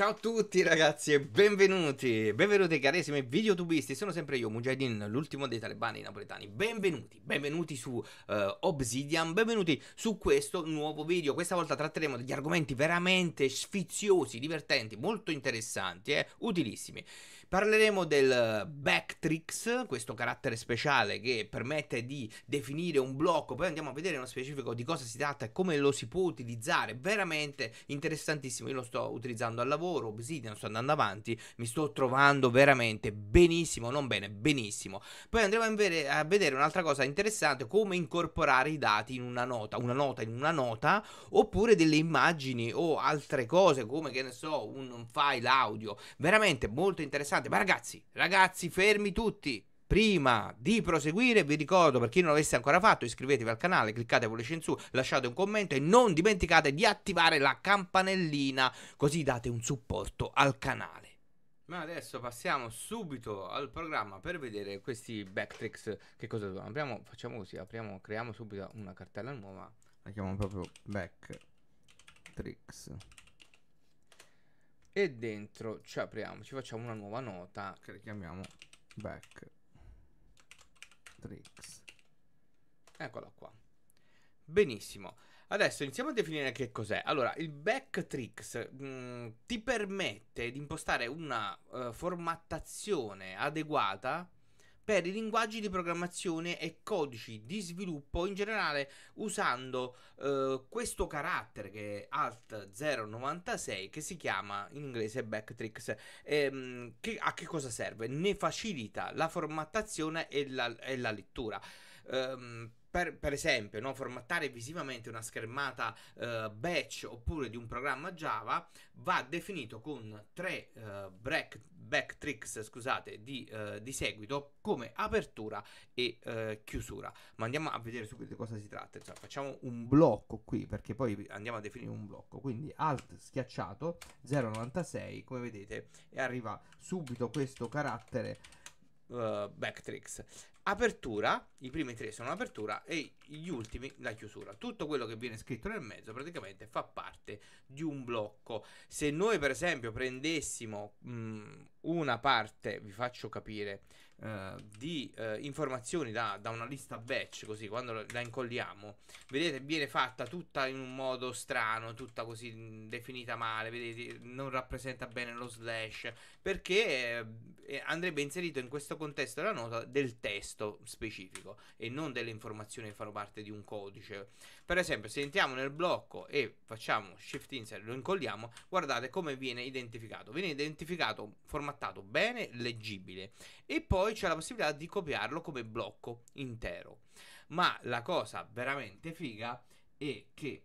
Ciao a tutti ragazzi e benvenuti, benvenuti carissimi videotubisti, sono sempre io Mujahideen, l'ultimo dei talebani napoletani, benvenuti, benvenuti su uh, Obsidian, benvenuti su questo nuovo video, questa volta tratteremo degli argomenti veramente sfiziosi, divertenti, molto interessanti, eh, utilissimi. Parleremo del backtrix, questo carattere speciale che permette di definire un blocco, poi andiamo a vedere nello specifico di cosa si tratta e come lo si può utilizzare, veramente interessantissimo, io lo sto utilizzando al lavoro, Obsidian, sto andando avanti, mi sto trovando veramente benissimo, non bene, benissimo. Poi andremo a vedere un'altra cosa interessante, come incorporare i dati in una nota, una nota in una nota, oppure delle immagini o altre cose come che ne so, un, un file audio, veramente molto interessante importante. Ma ragazzi, ragazzi, fermi tutti. Prima di proseguire, vi ricordo per chi non l'avesse ancora fatto, iscrivetevi al canale, cliccate pure in su, lasciate un commento e non dimenticate di attivare la campanellina, così date un supporto al canale. Ma adesso passiamo subito al programma per vedere questi backtrix. Che cosa dobbiamo? Apriamo, facciamo così, apriamo, creiamo subito una cartella nuova. La chiamiamo proprio backtrix e dentro ci apriamo, ci facciamo una nuova nota che richiamiamo back tricks. Eccola qua. Benissimo. Adesso iniziamo a definire che cos'è. Allora, il back tricks mm, ti permette di impostare una uh, formattazione adeguata per i linguaggi di programmazione e codici di sviluppo in generale usando eh, questo carattere che è Alt 096 che si chiama in inglese Backtrix. Ehm, che, a che cosa serve? Ne facilita la formattazione e la, e la lettura. Ehm, per, per esempio, no, formattare visivamente una schermata eh, batch oppure di un programma Java va definito con tre eh, break, backtricks scusate, di, eh, di, seguito come apertura e eh, chiusura. Ma andiamo a vedere subito di cosa si tratta. Cioè, facciamo un blocco qui perché poi andiamo a definire un blocco. Quindi Alt schiacciato 096, come vedete, e arriva subito questo carattere eh, backtricks apertura, i primi tre sono l'apertura e gli ultimi la chiusura. Tutto quello che viene scritto nel mezzo praticamente fa parte di un blocco. Se noi per esempio prendessimo mh, mm, una parte, vi faccio capire, eh, di eh, informazioni da, da, una lista batch, così quando la incolliamo, vedete viene fatta tutta in un modo strano, tutta così mm, definita male, vedete non rappresenta bene lo slash, perché eh, eh, andrebbe inserito in questo contesto la nota del testo specifico e non delle informazioni che fanno parte di un codice. Per esempio, se entriamo nel blocco e facciamo shift insert, lo incolliamo, guardate come viene identificato. Viene identificato, formattato bene, leggibile e poi c'è la possibilità di copiarlo come blocco intero. Ma la cosa veramente figa è che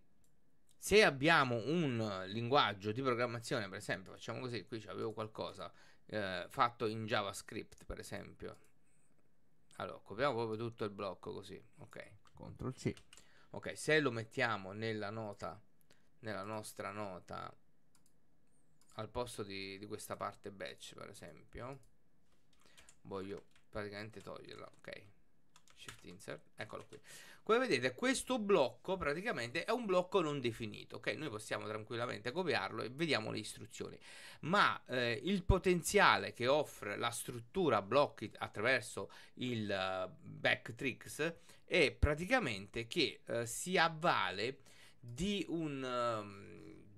se abbiamo un linguaggio di programmazione, per esempio, facciamo così, qui avevo qualcosa, eh, fatto in JavaScript, per esempio. Allora, copriamo proprio tutto il blocco così, ok. Ctrl C. Ok, se lo mettiamo nella nota, nella nostra nota, al posto di, di questa parte batch, per esempio, voglio praticamente toglierla, ok insert, eccolo qui. Come vedete questo blocco praticamente è un blocco non definito, ok? Noi possiamo tranquillamente copiarlo e vediamo le istruzioni, ma eh, il potenziale che offre la struttura blocchi attraverso il uh, eh, backtricks è praticamente che uh, si avvale di un... Uh,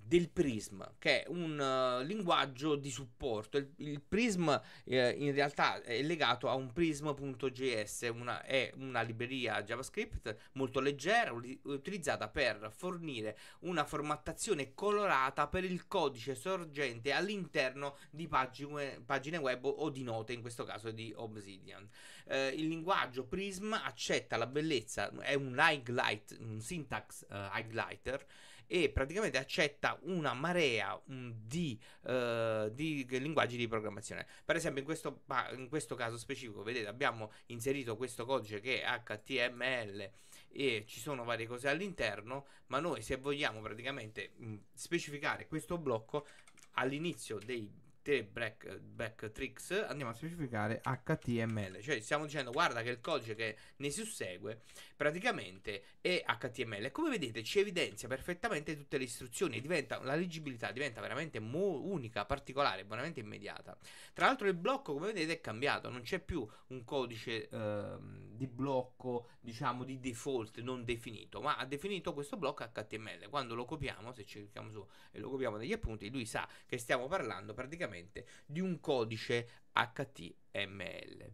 del Prism, che è un uh, linguaggio di supporto. Il, il Prism eh, in realtà è legato a un Prism.js, una, è una libreria JavaScript molto leggera, utilizzata per fornire una formattazione colorata per il codice sorgente all'interno di pagine, pagine web o di note, in questo caso di Obsidian. Eh, il linguaggio Prism accetta la bellezza, è un highlight, un syntax uh, highlighter e praticamente accetta una marea di, uh, eh, di linguaggi di programmazione. Per esempio, in questo, in questo, caso specifico, vedete, abbiamo inserito questo codice che è HTML e ci sono varie cose all'interno, ma noi se vogliamo praticamente mh, mm, specificare questo blocco all'inizio dei Back, tricks andiamo a specificare HTML, cioè stiamo dicendo guarda che il codice che ne sussegue praticamente è HTML. Come vedete ci evidenzia perfettamente tutte le istruzioni, e diventa, la leggibilità diventa veramente mo- unica, particolare, veramente immediata. Tra l'altro il blocco come vedete è cambiato, non c'è più un codice eh, di blocco diciamo di default non definito, ma ha definito questo blocco HTML. Quando lo copiamo, se ci clicchiamo su e lo copiamo degli appunti, lui sa che stiamo parlando praticamente semplicemente di un codice HTML.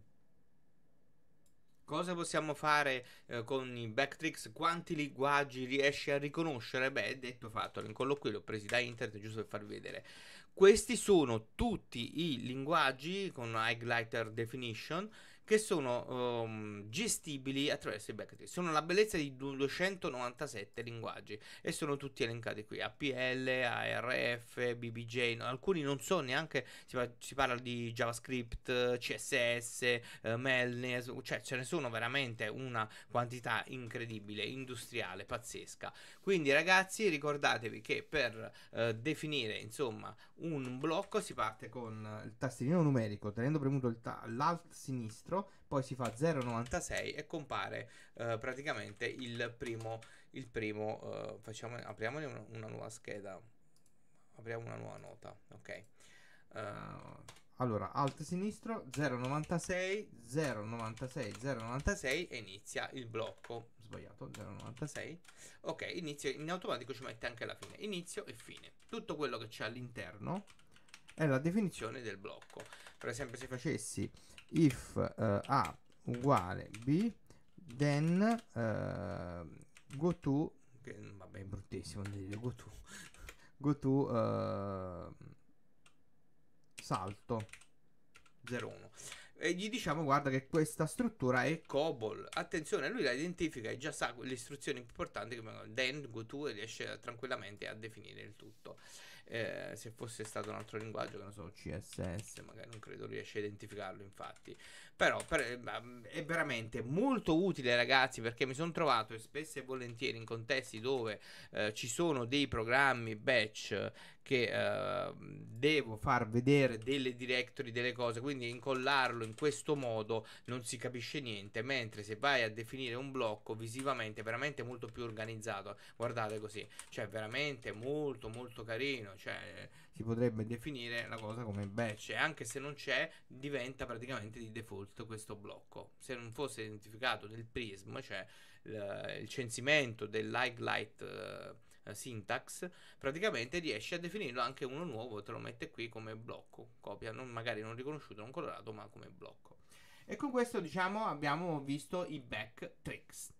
Cosa possiamo fare eh, con i backtricks? Quanti linguaggi riesci a riconoscere? Beh, detto fatto, l'incollo qui l'ho presi da internet giusto per farvi vedere. Questi sono tutti i linguaggi con Highlighter Definition che sono um, gestibili attraverso i backtrace. Sono la bellezza di 297 linguaggi e sono tutti elencati qui: APL, ARF, BBJ. No, alcuni non so neanche. Si, parla, si parla di JavaScript, CSS, eh, Melnes, cioè ce ne sono veramente una quantità incredibile, industriale, pazzesca. Quindi, ragazzi, ricordatevi che per eh, definire insomma un blocco si parte con il tastierino numerico tenendo premuto l'alt sinistro dentro, poi si fa 0,96 e compare eh, praticamente il primo, il primo eh, facciamo, apriamone una, una, nuova scheda, apriamo una nuova nota, ok. Uh, allora, alt sinistro 096 096 096 e inizia il blocco. Sbagliato, 096. Ok, inizio in automatico ci mette anche la fine. Inizio e fine. Tutto quello che c'è all'interno è la definizione del blocco. Per esempio, se facessi if uh, A uguale B then uh, go to che, vabbè è bruttissimo dire go to go to uh, salto 01 e gli diciamo guarda che questa struttura è COBOL attenzione lui la identifica e già sa le istruzioni importanti che vengono then go to e riesce tranquillamente a definire il tutto eh, se fosse stato un altro linguaggio, che non so, CSS, magari non credo riesce a identificarlo, infatti. Però per, eh, mm, è veramente molto utile, ragazzi, perché mi sono trovato spesso e volentieri in contesti dove eh, ci sono dei programmi batch che eh, devo far vedere delle directory, delle cose, quindi incollarlo in questo modo non si capisce niente, mentre se vai a definire un blocco visivamente è veramente molto più organizzato, guardate così, cioè veramente molto molto carino, cioè si potrebbe definire la cosa come batch, e anche se non c'è, diventa praticamente di default questo blocco. Se non fosse identificato nel prism, cioè il, il censimento dell'highlight uh, eh, syntax, praticamente riesce a definirlo anche uno nuovo, te lo mette qui come blocco, copia, non, magari non riconosciuto, non colorato, ma come blocco. E con questo, diciamo, abbiamo visto i back tricks.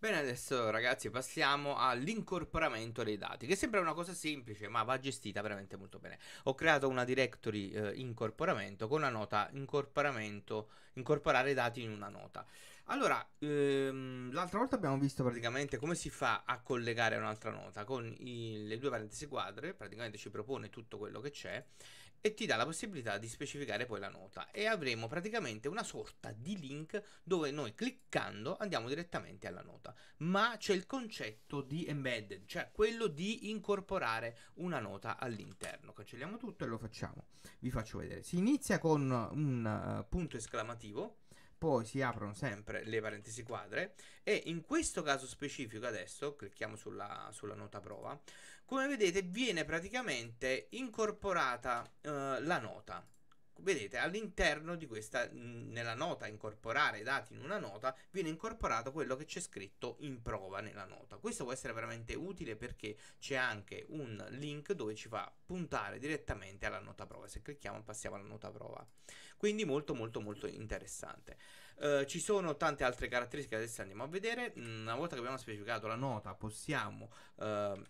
Bene, adesso ragazzi passiamo all'incorporamento dei dati, che sembra una cosa semplice ma va gestita veramente molto bene. Ho creato una directory eh, incorporamento con una nota incorporamento, incorporare dati in una nota. Allora, ehm, l'altra volta abbiamo visto praticamente come si fa a collegare un'altra nota con i, le due parentesi quadre, praticamente ci propone tutto quello che c'è e ti dà la possibilità di specificare poi la nota e avremo praticamente una sorta di link dove noi cliccando andiamo direttamente alla nota ma c'è il concetto di embedded cioè quello di incorporare una nota all'interno cancelliamo tutto e lo facciamo vi faccio vedere si inizia con un eh, punto esclamativo poi si aprono sempre le parentesi quadre e in questo caso specifico adesso clicchiamo sulla, sulla nota prova come vedete viene praticamente incorporata eh, la nota vedete all'interno di questa nella nota incorporare i dati in una nota viene incorporato quello che c'è scritto in prova nella nota questo può essere veramente utile perché c'è anche un link dove ci fa puntare direttamente alla nota prova se clicchiamo passiamo alla nota prova quindi molto molto molto interessante. Uh, ci sono tante altre caratteristiche che adesso andiamo a vedere. Mm, una volta che abbiamo specificato la nota possiamo... Uh,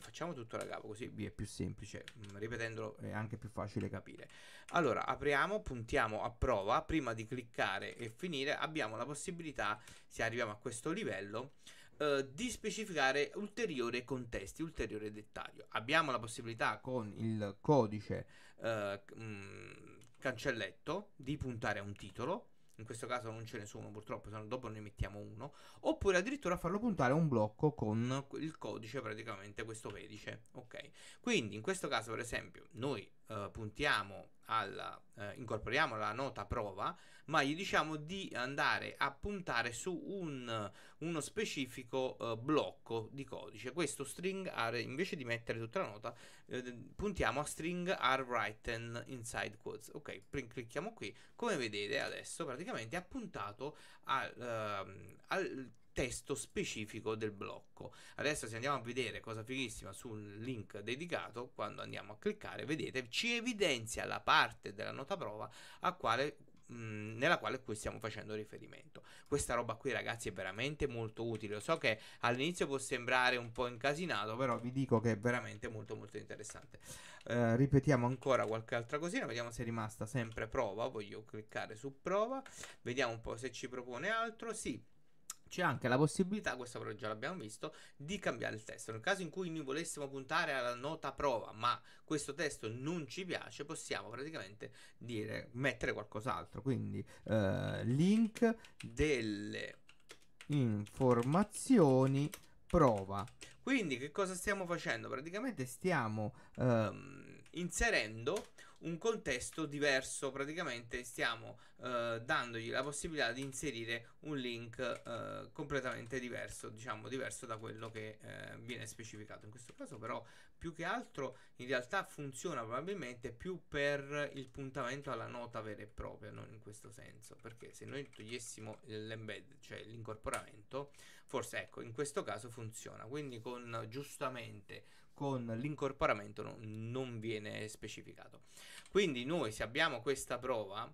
facciamo tutto da capo così vi è più semplice mm, ripetendolo è anche più facile capire allora apriamo puntiamo a prova prima di cliccare e finire abbiamo la possibilità se arriviamo a questo livello eh, di specificare ulteriori contesti ulteriore dettaglio abbiamo la possibilità con il codice eh, mh, mm, cancelletto di puntare a un titolo in questo caso non ce ne sono purtroppo, se no dopo ne mettiamo uno, oppure addirittura farlo puntare a un blocco con il codice praticamente questo pedice, ok? Quindi in questo caso per esempio noi eh, puntiamo alla, eh, incorporiamo la nota prova, ma gli diciamo di andare a puntare su un, uno specifico eh, blocco di codice. Questo string are, invece di mettere tutta la nota, eh, puntiamo a string are written inside quotes. Ok, clicchiamo qui. Come vedete adesso praticamente ha puntato al, ehm, al testo specifico del blocco. Adesso se andiamo a vedere cosa fighissima sul link dedicato, quando andiamo a cliccare, vedete, ci evidenzia la parte della nota prova a quale mm, nella quale qui stiamo facendo riferimento. Questa roba qui, ragazzi, è veramente molto utile. Lo so che all'inizio può sembrare un po' incasinato, però vi dico che è veramente molto molto interessante. Eh, ripetiamo ancora qualche altra cosina, vediamo se è rimasta sempre prova. Voglio cliccare su prova, vediamo un po' se ci propone altro. Sì c'è anche la possibilità, questo però già l'abbiamo visto, di cambiare il testo. Nel caso in cui noi volessimo puntare alla nota prova, ma questo testo non ci piace, possiamo praticamente dire mettere qualcos'altro. Quindi eh, link delle informazioni prova. Quindi che cosa stiamo facendo? Praticamente stiamo ehm, inserendo un contesto diverso, praticamente stiamo eh, dandogli la possibilità di inserire un link eh, completamente diverso, diciamo diverso da quello che eh, viene specificato. In questo caso però più che altro in realtà funziona probabilmente più per il puntamento alla nota vera e propria, non in questo senso, perché se noi togliessimo l'embed, cioè l'incorporamento, forse ecco, in questo caso funziona, quindi con giustamente con l'incorporamento no, non viene specificato. Quindi noi se abbiamo questa prova,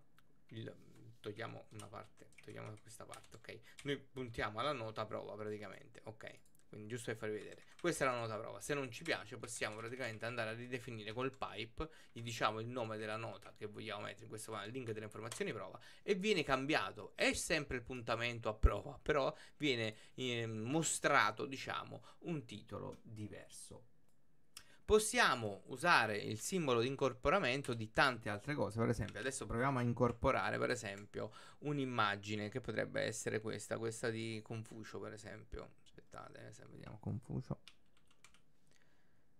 il, togliamo una parte, togliamo questa parte, ok? Noi puntiamo alla nota prova praticamente, ok? Quindi giusto per farvi vedere. Questa è la nota prova. Se non ci piace possiamo praticamente andare a ridefinire col pipe, gli diciamo il nome della nota che vogliamo mettere, in questo qua il link delle informazioni prova, e viene cambiato. È sempre il puntamento a prova, però viene eh, mostrato, diciamo, un titolo diverso possiamo usare il simbolo di incorporamento di tante altre cose. Per esempio, adesso proviamo a incorporare, per esempio, un'immagine che potrebbe essere questa, questa di Confucio, per esempio. Aspettate, eh, vediamo Confucio.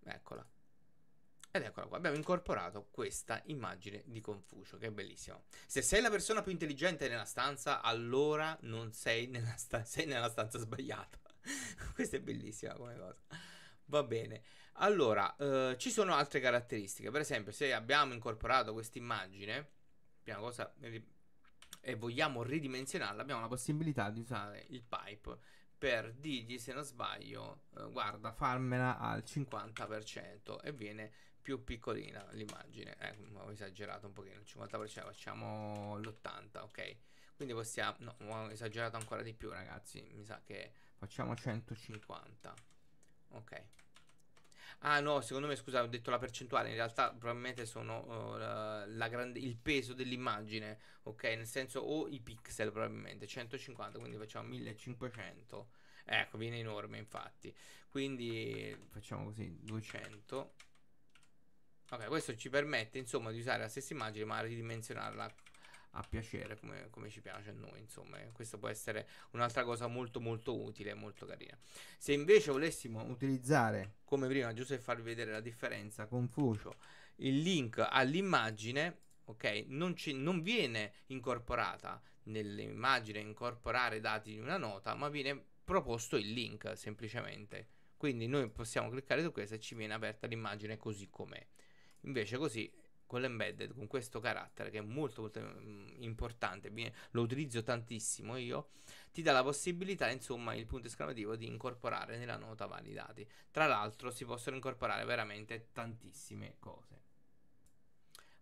Eccola. Ed eccola qua, abbiamo incorporato questa immagine di Confucio, che è bellissimo. Se sei la persona più intelligente nella stanza, allora non sei nella, sta- sei nella stanza sbagliata. questa è bellissima come cosa. Va bene. Allora, eh, ci sono altre caratteristiche. Per esempio, se abbiamo incorporato questa immagine, prima cosa, e vogliamo ridimensionarla, abbiamo la possibilità di usare il pipe per dirgli, se non sbaglio, eh, guarda, farmela al 50% e viene più piccolina l'immagine. Eh, ho esagerato un pochino, il 50% facciamo l'80, ok? Quindi possiamo... No, ho esagerato ancora di più, ragazzi. Mi sa che facciamo 150. Ok. Ah no, secondo me scusa, ho detto la percentuale, in realtà probabilmente sono uh, la, grande, il peso dell'immagine, ok? Nel senso o i pixel probabilmente, 150, quindi facciamo 1500. Ecco, viene enorme infatti. Quindi facciamo così, 200. Ok, questo ci permette insomma di usare la stessa immagine ma ridimensionarla a piacere come, come, ci piace a noi insomma eh. questo può essere un'altra cosa molto molto utile e molto carina se invece volessimo utilizzare come prima giusto per farvi vedere la differenza confucio il link all'immagine ok non, ci, non viene incorporata nell'immagine incorporare dati di una nota ma viene proposto il link semplicemente quindi noi possiamo cliccare su questa e ci viene aperta l'immagine così com'è invece così con l'embedded, con questo carattere che è molto, molto mm, importante, lo utilizzo tantissimo io, ti dà la possibilità, insomma, il punto esclamativo di incorporare nella nota validati. Tra l'altro si possono incorporare veramente tantissime cose.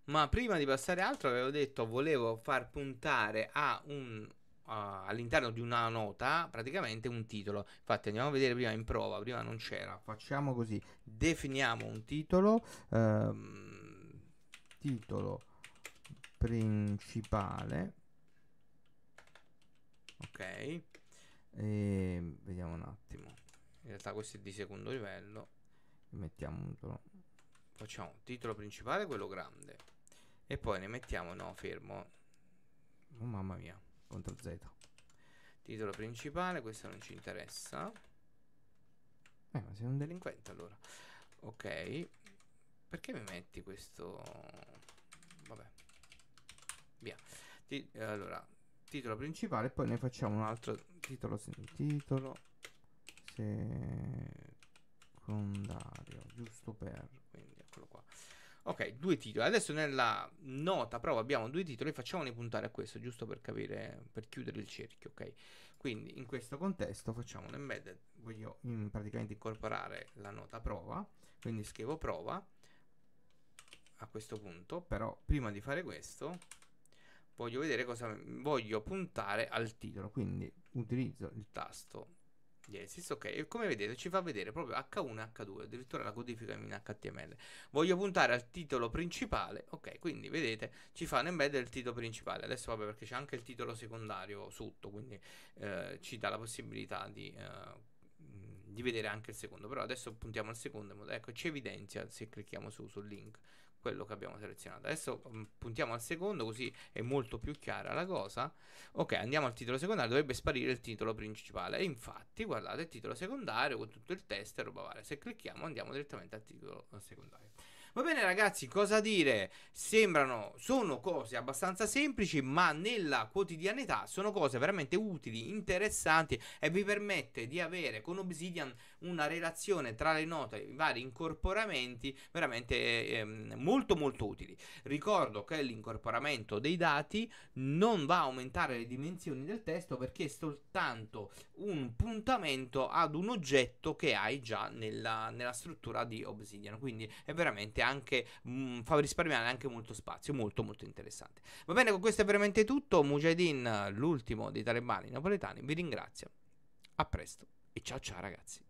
Ma prima di passare altro avevo detto volevo far puntare un, uh, all'interno di una nota praticamente un titolo. Infatti andiamo a vedere prima in prova, prima non c'era. Facciamo così, definiamo un titolo. Um, titolo principale ok e vediamo un attimo in realtà questo è di secondo livello mettiamo facciamo titolo principale quello grande e poi ne mettiamo no fermo oh, mamma mia contro Z titolo principale questo non ci interessa eh ma sei un delinquente allora ok perché mi metti questo... Vabbè. Via. Ti, allora, titolo principale, poi ne facciamo un altro titolo, se, titolo secondario, giusto per... Quindi eccolo qua. Ok, due titoli. Adesso nella nota prova abbiamo due titoli, facciamone puntare a questo, giusto per capire, per chiudere il cerchio, ok? Quindi in questo contesto facciamo un embedded, voglio in, praticamente incorporare la nota prova, quindi scrivo prova a questo punto, però prima di fare questo voglio vedere cosa voglio puntare al titolo, quindi utilizzo il tasto Yes, ok, e come vedete ci fa vedere proprio H1 e H2, addirittura la codifica in HTML. Voglio puntare al titolo principale, ok, quindi vedete ci fa un embed del titolo principale. Adesso vabbè perché c'è anche il titolo secondario sotto, quindi eh, ci dà la possibilità di, eh, di, vedere anche il secondo. Però adesso puntiamo al secondo, ecco ci evidenzia se clicchiamo su, sul link quello che abbiamo selezionato. Adesso mm, puntiamo al secondo, così è molto più chiara la cosa. Ok, andiamo al titolo secondario, dovrebbe sparire il titolo principale. E infatti, guardate, il titolo secondario con tutto il testo e roba varia. Se clicchiamo andiamo direttamente al titolo eh, secondario. Va bene ragazzi, cosa dire? Sembrano, sono cose abbastanza semplici, ma nella quotidianità sono cose veramente utili, interessanti e vi permette di avere con Obsidian una relazione tra le note, i vari incorporamenti veramente ehm, molto molto utili. Ricordo che l'incorporamento dei dati non va a aumentare le dimensioni del testo perché è soltanto un puntamento ad un oggetto che hai già nella, nella struttura di Obsidian, quindi è veramente anche mh, mm, fa risparmiare anche molto spazio, molto molto interessante. Va bene, con questo è veramente tutto. Mujahideen, l'ultimo dei talebani napoletani, vi ringrazio. A presto e ciao ciao ragazzi.